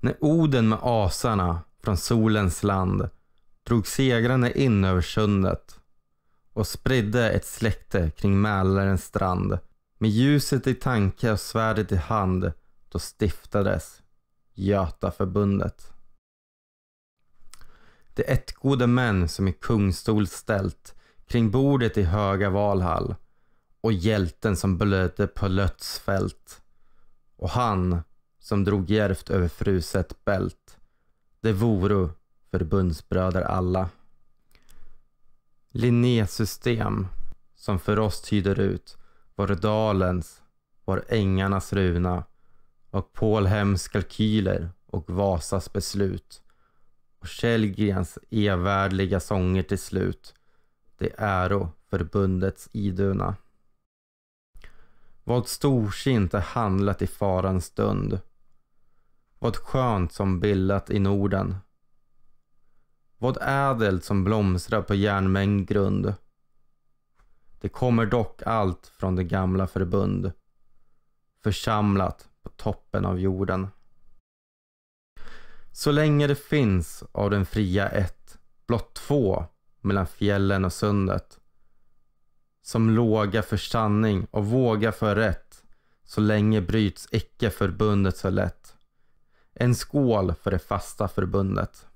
När Oden med asarna från solens land drog segrarna in över sundet och spridde ett släkte kring Mälarens strand. Med ljuset i tanke och svärdet i hand, då stiftades Götaförbundet. Det ett goda män som i kungstol ställt kring bordet i höga Valhall och hjälten som blödde på Lötts fält. Och han som drog järvt över fruset bält. Det voro förbundsbröder alla. Linnésystem som för oss tyder ut var dalens, var ängarnas runa och Pålhems kalkyler och Vasas beslut och Källgrens evärdliga sånger till slut. Det äro förbundets iduna. Vad storsint är handlat i farans stund vad skönt som bildat i Norden. Vad ädelt som blomstrar på järnmängd grund. Det kommer dock allt från det gamla förbund. Församlat på toppen av jorden. Så länge det finns av den fria ett, blott två mellan fjällen och sundet. Som låga för sanning och våga för rätt. Så länge bryts icke förbundet så lätt. En skål för det fasta förbundet.